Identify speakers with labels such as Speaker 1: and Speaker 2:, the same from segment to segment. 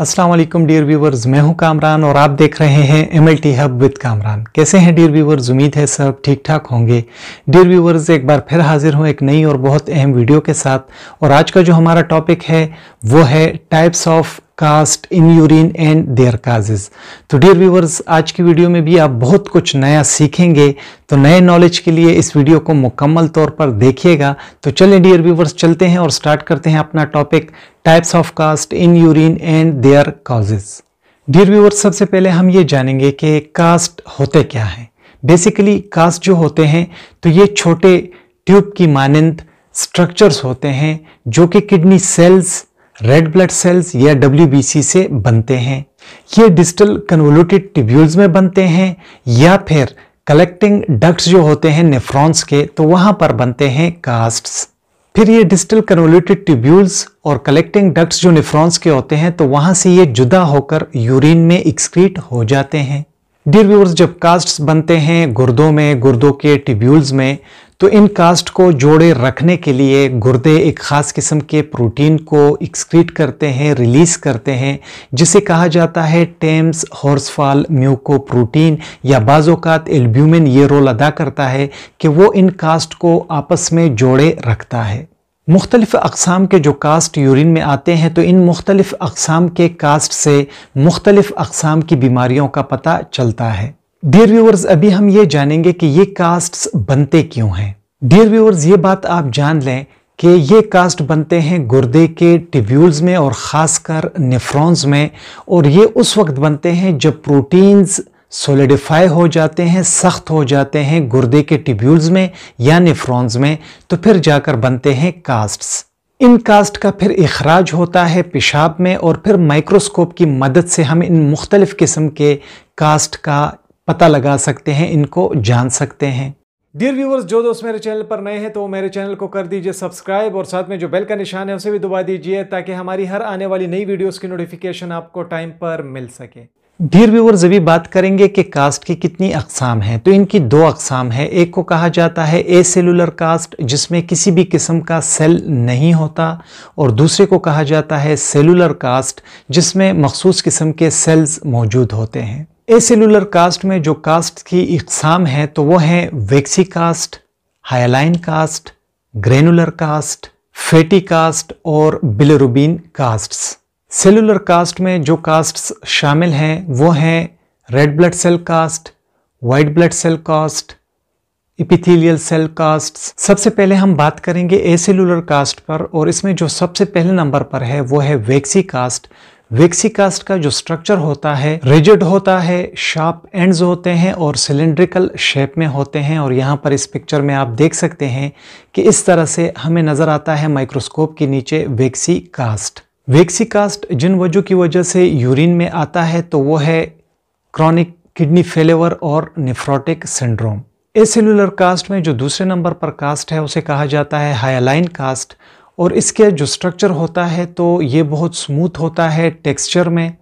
Speaker 1: Aslam dear viewers मैं हूं कामरान और आप देख रहे हैं M L T hub with Kamran कैसे हैं डियर व्यूवर्स उम्मीद है सब ठीक ठाक होंगे डियर व्यूवर्स एक बार फिर हाजिर हूं एक नई और बहुत अहम वीडियो के साथ और आज का जो हमारा टॉपिक है वो है types of cast in urine and their causes तो डियर व्यूवर्स आज की वीडियो में भी आप बहुत कुछ नया सीखेंगे तो नए नॉलेज के लिए इस वीडियो को मुकम्मल तौर पर देखिएगा तो चलिए डियर व्यूवर्स चलते हैं और स्टार्ट करते हैं अपना topic types of cast in urine and their causes dear viewers सबसे पहले हम ये जानेंगे कि कास्ट होते क्या हैं बेसिकली कास्ट जो होते हैं तो ये छोटे ट्यूब की मानंद स्ट्रक्चर्स होते हैं जो कि kidney cells red blood cells या डब्ल्यू से बनते हैं ये डिजिटल कन्वोलूटेड ट्यूब्यूल्स में बनते हैं या फिर कलेक्टिंग डक्ट्स जो होते हैं नेफ्रॉन्स के तो वहाँ पर बनते हैं कास्ट्स फिर ये डिजिटल कन्वोलूटेड ट्यूब्यूल्स और कलेक्टिंग डक्ट्स जो निफ्रॉन्स के होते हैं तो वहाँ से ये जुदा होकर यूरिन में एक्सक्रीट हो जाते हैं डिव्यूर्स जब कास्ट्स बनते हैं गुर्दों में गुर्दों के ट्यूब्यूल्स में तो इन कास्ट को जोड़े रखने के लिए गुर्दे एक ख़ास किस्म के प्रोटीन को एक्सक्रीट करते हैं रिलीज़ करते हैं जिसे कहा जाता है टेम्स हॉर्सफॉल म्यूको प्रोटीन या बाज़ात एल्ब्यूमिन ये रोल अदा करता है कि वो इन कास्ट को आपस में जोड़े रखता है मुख्तलिफ़ अकसाम के जो कास्ट यूरिन में आते हैं तो इन मुख्तलिफ़ अकसाम के कास्ट से मुख्तलिफ़ अकसाम की बीमारियों का पता चलता है डियर व्यूअर्स अभी हम ये जानेंगे कि ये कास्ट्स बनते क्यों हैं डियर व्यूअर्स ये बात आप जान लें कि ये कास्ट बनते हैं गुर्दे के टिब्यूल्स में और ख़ासकर नेफ्रॉन्स में और ये उस वक्त बनते हैं जब प्रोटीन्स सोलिडिफाई हो जाते हैं सख्त हो जाते हैं गुर्दे के टिब्यूल्स में या नेफ्रॉन्स में तो फिर जाकर बनते हैं कास्ट्स इन कास्ट का फिर अखराज होता है पेशाब में और फिर माइक्रोस्कोप की मदद से हम इन मुख्तलिफ़ किस्म के कास्ट का पता लगा सकते हैं इनको जान सकते हैं डियर व्यूवर्स जो दोस्त मेरे चैनल पर नए हैं तो मेरे चैनल को कर दीजिए सब्सक्राइब और साथ में जो बेल का निशान है उसे भी दबा दीजिए ताकि हमारी हर आने वाली नई वीडियोस की नोटिफिकेशन आपको टाइम पर मिल सके डियर व्यूवर्स अभी बात करेंगे कि कास्ट की कितनी अकसाम हैं तो इनकी दो अकसाम है एक को कहा जाता है ए सेलुलर कास्ट जिसमें किसी भी किस्म का सेल नहीं होता और दूसरे को कहा जाता है सेलुलर कास्ट जिसमें मखसूस किस्म के सेल्स मौजूद होते हैं एसेलुलर कास्ट में जो कास्ट की इकसाम है तो वो है waxy cast hyaline cast granular cast fatty cast और बिलरुबीन कास्ट्स सेलुलर कास्ट में जो कास्ट्स शामिल हैं वो हैं red blood cell cast white blood cell cast epithelial cell cast सबसे पहले हम बात करेंगे एसेलुलर कास्ट पर और इसमें जो सबसे पहले नंबर पर है वो है वेक्सी कास्ट वेक्सी कास्ट का जो स्ट्रक्चर होता है रिजिड होता है शार्प एंड्स होते हैं और सिलेंड्रिकल शेप में होते हैं और यहाँ पर इस पिक्चर में आप देख सकते हैं कि इस तरह से हमें नज़र आता है माइक्रोस्कोप के नीचे वेक्सी कास्ट वेक्सी कास्ट जिन वजह की वजह से यूरिन में आता है तो वो है क्रॉनिक किडनी फेलेवर और निफ्रोटिक सिंड्रोम एसेलुलर कास्ट में जो दूसरे नंबर पर कास्ट है उसे कहा जाता है हायालाइन कास्ट और इसके जो स्ट्रक्चर होता है तो ये बहुत स्मूथ होता है टेक्सचर में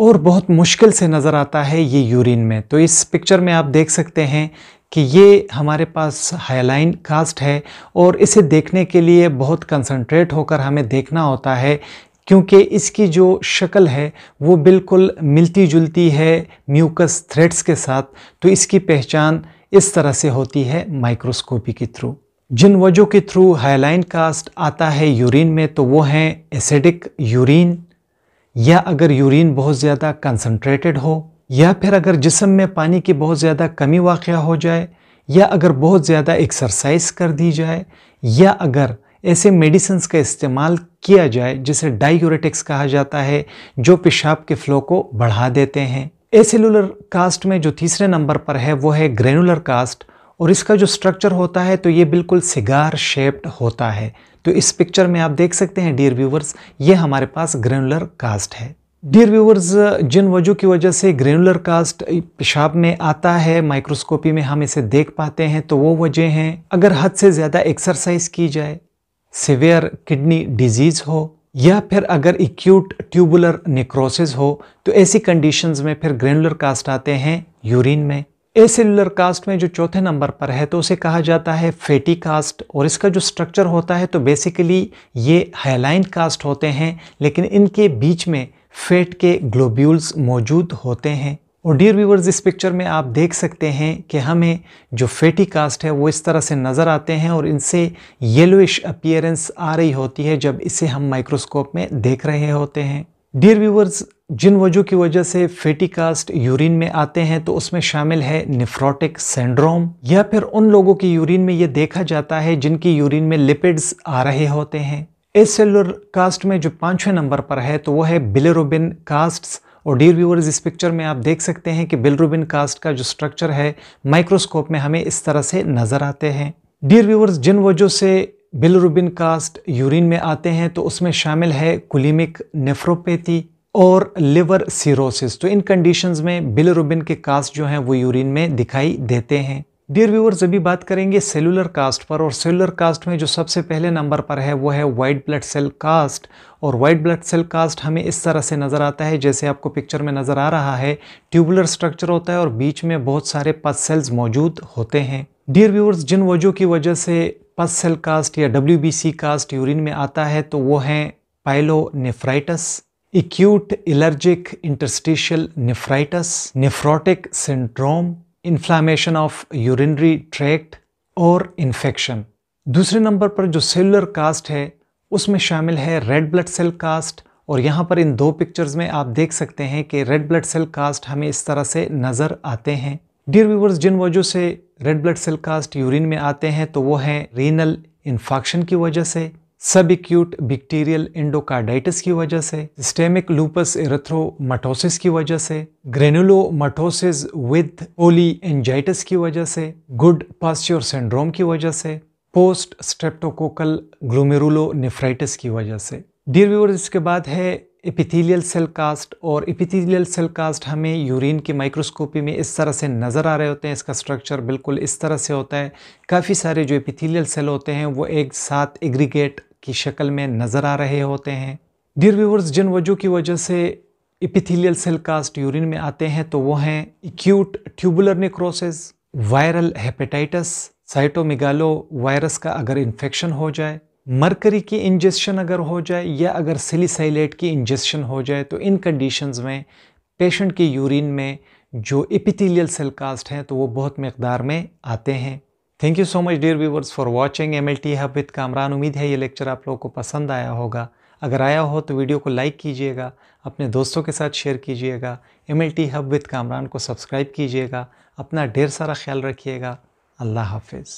Speaker 1: और बहुत मुश्किल से नज़र आता है ये यूरिन में तो इस पिक्चर में आप देख सकते हैं कि ये हमारे पास हाईलाइन कास्ट है और इसे देखने के लिए बहुत कंसंट्रेट होकर हमें देखना होता है क्योंकि इसकी जो शक्ल है वो बिल्कुल मिलती जुलती है म्यूकस थ्रेड्स के साथ तो इसकी पहचान इस तरह से होती है माइक्रोस्कोपी के थ्रू जिन वजहों के थ्रू हाईलाइन कास्ट आता है यूरिन में तो वो हैं एसिडिक यूरिन या अगर यूरिन बहुत ज़्यादा कंसनट्रेटेड हो या फिर अगर जिसम में पानी की बहुत ज़्यादा कमी वाक़ हो जाए या अगर बहुत ज़्यादा एक्सरसाइज कर दी जाए या अगर ऐसे मेडिसन्स का इस्तेमाल किया जाए जिसे डायूरेटिक्स कहा जाता है जो पेशाब के फ्लो को बढ़ा देते हैं एसेलुलर कास्ट में जो तीसरे नंबर पर है वो है ग्रेनुलर कास्ट और इसका जो स्ट्रक्चर होता है तो ये बिल्कुल सिगार शेप्ड होता है तो इस पिक्चर में आप देख सकते हैं डियर व्यूवर्स ये हमारे पास ग्रेनुलर कास्ट है डियर व्यूवर्स जिन वजह की वजह से ग्रेनुलर कास्ट पेशाब में आता है माइक्रोस्कोपी में हम इसे देख पाते हैं तो वो वजह हैं अगर हद से ज़्यादा एक्सरसाइज की जाए सिवियर किडनी डिजीज़ हो या फिर अगर एक्यूट ट्यूबुलर निक्रोसिस हो तो ऐसी कंडीशंस में फिर ग्रेनुलर कास्ट आते हैं यूरिन में एसेलुलर कास्ट में जो चौथे नंबर पर है तो उसे कहा जाता है फेटी कास्ट और इसका जो स्ट्रक्चर होता है तो बेसिकली ये हेलाइन कास्ट होते हैं लेकिन इनके बीच में फेट के ग्लोब्यूल्स मौजूद होते हैं और डियर व्यूवर्स इस पिक्चर में आप देख सकते हैं कि हमें जो फेटी कास्ट है वो इस तरह से नज़र आते हैं और इनसे येलोइश अपियरेंस आ रही होती है जब इसे हम माइक्रोस्कोप में देख रहे होते हैं डियर व्यूवर्स जिन वजहों की वजह से फेटी कास्ट यूरिन में आते हैं तो उसमें शामिल है निफ्रोटिक सिंड्रोम या फिर उन लोगों की यूरिन में यह देखा जाता है जिनकी यूरिन में लिपिड्स आ रहे होते हैं इस सेलर कास्ट में जो पांचवें नंबर पर है तो वो है बिलेरोबिन कास्ट्स और डियर व्यूवर्स इस पिक्चर में आप देख सकते हैं कि बिलरोबिन कास्ट का जो स्ट्रक्चर है माइक्रोस्कोप में हमें इस तरह से नज़र आते हैं डियर व्यूवर्स जिन वजहों से बिलरुबिन कास्ट यूरिन में आते हैं तो उसमें शामिल है कुलीमिक नेफ्रोपैथी और लिवर सीरोसिस तो इन कंडीशंस में बिलरुबिन के कास्ट जो हैं वो यूरिन में दिखाई देते हैं डियर व्यूवर्स अभी बात करेंगे सेलुलर कास्ट पर और सेलुलर कास्ट में जो सबसे पहले नंबर पर है वो है वाइट ब्लड सेल कास्ट और वाइट ब्लड सेल कास्ट हमें इस तरह से नज़र आता है जैसे आपको पिक्चर में नज़र आ रहा है ट्यूबुलर स्ट्रक्चर होता है और बीच में बहुत सारे पस सेल्स मौजूद होते हैं डियर व्यूवर्स जिन वजहों की वजह से पस सेल कास्ट या डब्ल्यू कास्ट यूरिन में आता है तो वो हैं pyelonephritis acute allergic interstitial nephritis, nephrotic syndrome, inflammation of urinary tract और infection. दूसरे नंबर पर जो सेलुलर कास्ट है उसमें शामिल है रेड ब्लड सेल कास्ट और यहाँ पर इन दो पिक्चर्स में आप देख सकते हैं कि रेड ब्लड सेल कास्ट हमें इस तरह से नज़र आते हैं डियर व्यूवर्स जिन वजह से red blood cell cast urine में आते हैं तो वो हैं रीनल इन्फॉक्शन की वजह से सब एक्यूट बैक्टीरियल एंडोकार्डाइटिस की वजह से स्टेमिक लूपस एरथ्रोमाटोसिस की वजह से ग्रेनुलोमाटोसिस विद ओली एंजाइटिस की वजह से गुड पास्च्योर सिंड्रोम की वजह से पोस्ट स्ट्रेप्टोकोकल ग्लोमेरुलोनेफ्राइटिस की वजह से डियर व्यूअर्स इसके बाद है एपिथीलियल सेल कास्ट और एपिथीलियल सेल कास्ट हमें यूरिन की माइक्रोस्कोपी में इस तरह से नज़र आ रहे होते हैं इसका स्ट्रक्चर बिल्कुल इस तरह से होता है काफ़ी सारे जो एपिथीलियल सेल होते हैं वो एक साथ एग्रीगेट की शक्ल में नज़र आ रहे होते हैं डियर व्यूवर्स जिन वजह की वजह से इपिथिलियल सेल कास्ट यूरिन में आते हैं तो वो हैं acute tubular necrosis viral hepatitis cytomegalovirus का अगर इन्फेक्शन हो जाए मरकरी की इंजेक्शन अगर हो जाए या अगर सिलिसाइलेट की इंजेक्शन हो जाए तो इन कंडीशंस में पेशेंट के यूरिन में जो इपिथीलियल सेल कास्ट हैं तो वो बहुत मकदार में आते हैं thank you so much dear viewers for watching M L T hub with Kamran उम्मीद है ये लेक्चर आप लोगों को पसंद आया होगा अगर आया हो तो वीडियो को लाइक कीजिएगा अपने दोस्तों के साथ शेयर कीजिएगा M L T hub with Kamran को सब्सक्राइब कीजिएगा अपना ढेर सारा ख्याल रखिएगा अल्लाह हाफिज़